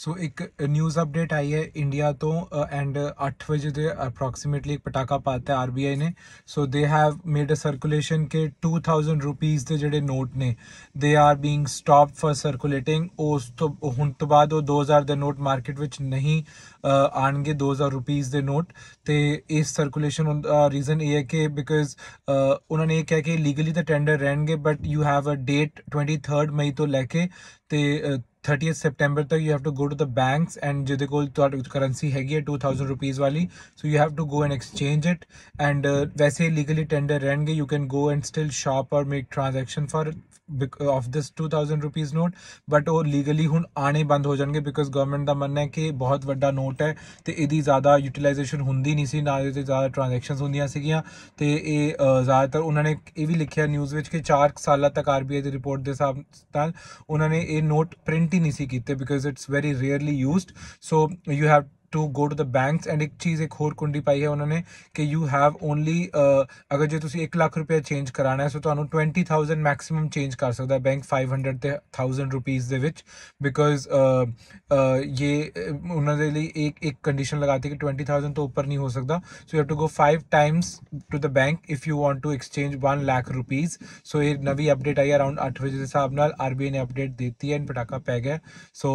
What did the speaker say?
ਸੋ ਇੱਕ news update ਆਈ ਹੈ India ਤੋਂ ਐਂਡ 8 ਵਜੇ ਦੇ ਅਪਰੋਕਸੀਮੇਟਲੀ ਇੱਕ ਪਟਾਕਾ ਪਾਤਾ ਆਰਬੀਆਈ ਨੇ ਸੋ they have made a circulation ਕਿ 2000 ਰੁਪੀਸ ਦੇ ਜਿਹੜੇ ਨੋਟ ਨੇ they are being stopped for circulating ਉਸ ਤੋਂ ਹੁਣ ਤੋਂ ਬਾਅਦ ਉਹ 2000 ਦੇ ਨੋਟ ਮਾਰਕੀਟ ਵਿੱਚ ਨਹੀਂ ਆਣਗੇ 2000 ਰੁਪੀਸ ਦੇ ਨੋਟ ਤੇ ਇਸ ਸਰਕੂਲੇਸ਼ਨ ਦਾ ਰੀਜ਼ਨ ਇਹ ਹੈ ਕਿ ਬਿਕਾਜ਼ ਉਹਨਾਂ ਨੇ ਇਹ ਕਿਹਾ ਕਿ ਲੀਗਲੀ ਤਾਂ ਟੈਂਡਰ ਰਹਿਣਗੇ but you have a date 23 ਮਈ ਤੋਂ ਲੈ ਕੇ ਤੇ 30th ਸਪਟੈਂਬਰ ਤੱਕ you have to go to the banks and ਜਿਹਦੇ ਕੋਲ ਤੁਹਾਡੀ ਕਰੰਸੀ ਹੈਗੀ ਹੈ 2000 ਰੁਪਏ ਵਾਲੀ so you have to go and exchange it and ਵੈਸੇ ਲੀਗਲੀ ਟੈਂਡਰ ਰਹਿਣਗੇ you can go and still shop or make transaction for of this 2000 rupees note but ਉਹ ਲੀਗਲੀ ਹੁਣ ਆਣੇ ਬੰਦ ਹੋ ਜਾਣਗੇ ਬਿਕਾਜ਼ ਗਵਰਨਮੈਂਟ ਦਾ ਮੰਨਣਾ ਹੈ ਕਿ ਬਹੁਤ ਵੱਡਾ ਨੋਟ ਹੈ ਤੇ ਇਹਦੀ ਜ਼ਿਆਦਾ ਯੂਟਿਲਾਈਜੇਸ਼ਨ ਹੁੰਦੀ ਨਹੀਂ ਸੀ ਨਾ ਇਹਦੇ ਤੇ ਜ਼ਿਆਦਾ ਟ੍ਰਾਂਜੈਕਸ਼ਨਸ ਹੁੰਦੀਆਂ ਸੀਗੀਆਂ ਤੇ ਇਹ ਜ਼ਿਆਦਾਤਰ ਉਹਨਾਂ ਨੇ ਇਹ ਵੀ ਲਿਖਿਆ ਨਿਊਜ਼ ਵਿੱਚ ਕਿ 4 ਸਾਲਾਂ ਤੱਕ ਆਰਬੀਆਈ ਦੀ ਰਿਪੋਰਟ ਦੇ ਹਿਸਾਬ ਨਾਲ ਉਹਨਾਂ ਨੇ ਇਹ ਨੋਟ ਪ੍ਰਿੰਟ ਹੀ ਨਹੀਂ ਸੀ ਕੀਤੇ because it's very rarely used so you have to go to the banks and ਇੱਕ ਚੀਜ਼ ਇੱਕ ਹੋਰ ਕੁੰਡੀ ਪਾਈ ਹੈ ਉਹਨਾਂ ਨੇ ਕਿ ਯੂ ਹੈਵ ਓਨਲੀ ਅਗਰ ਜੇ ਤੁਸੀਂ 1 ਲੱਖ ਰੁਪਏ ਚੇਂਜ ਕਰਾਣਾ ਹੈ ਸੋ ਤੁਹਾਨੂੰ 20000 ਮੈਕਸਿਮਮ ਚੇਂਜ ਕਰ ਸਕਦਾ ਹੈ ਬੈਂਕ 500 ਤੇ 1000 ਰੁਪਏ ਦੇ ਵਿੱਚ ਬਿਕੋਜ਼ ਇਹ ਉਹਨਾਂ ਦੇ ਲਈ ਇੱਕ ਇੱਕ ਕੰਡੀਸ਼ਨ ਲਗਾਤੀ ਕਿ 20000 ਤੋਂ ਉੱਪਰ ਨਹੀਂ ਹੋ ਸਕਦਾ so you have to go 5 times to the bank if you want to exchange 1 lakh ਰੁਪਏ ਸੋ ਇਹ ਨਵੀਂ ਅਪਡੇਟ ਆਈ ਅਰਾਊਂਡ 8 ਵਜੇ ਦੇ ਹਿਸਾਬ ਨਾਲ ਆਰਬੀਆਈ ਨੇ ਅਪਡੇਟ ਦਿੱਤੀ ਹੈ ਪਟਾਕਾ ਪੈ ਗਿਆ ਸੋ